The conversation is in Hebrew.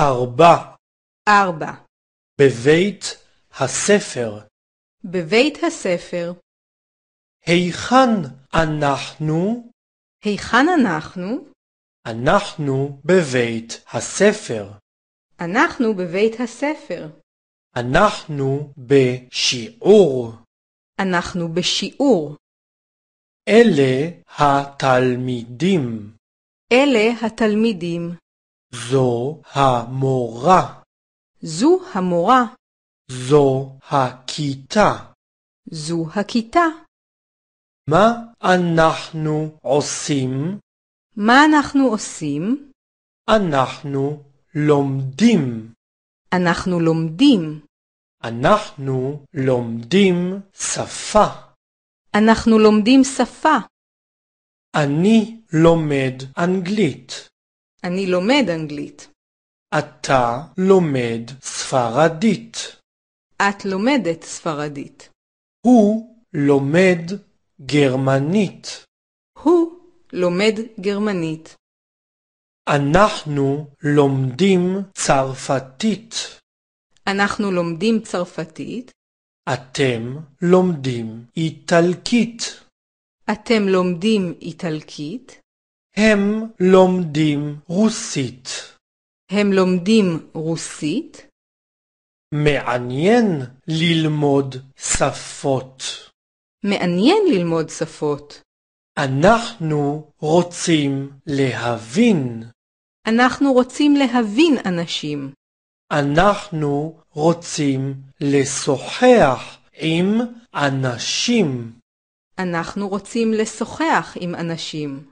ארבע. ארבע. בבית הספר. בבית הספר. היכן אנחנו? היכן אנחנו? אנחנו בבית הספר. אנחנו בבית הספר. אנחנו בשיעור. אנחנו בשיעור. אלה התלמידים. אלה התלמידים. זו המורה. זו המורה. זו הכיתה. זו הכיתה. מה אנחנו עושים? מה אנחנו עושים? אנחנו לומדים. אנחנו לומדים. אנחנו לומדים שפה. אנחנו לומדים שפה. אני לומד אנגלית. אני לומד אנגלית. אתה לומד ספרדית. את לומדת ספרדית. הוא לומד גרמנית. הוא לומד גרמנית. אנחנו לומדים צרפתית. אנחנו לומדים צרפתית. אתם לומדים איטלקית. אתם לומדים איטלקית. הם לומדים רוסית. הם לומדים רוסית? מעניין ללמוד שפות. מעניין ללמוד שפות. אנחנו רוצים להבין. אנחנו רוצים להבין אנשים. אנחנו רוצים לשוחח עם אנשים. אנחנו רוצים לשוחח עם אנשים.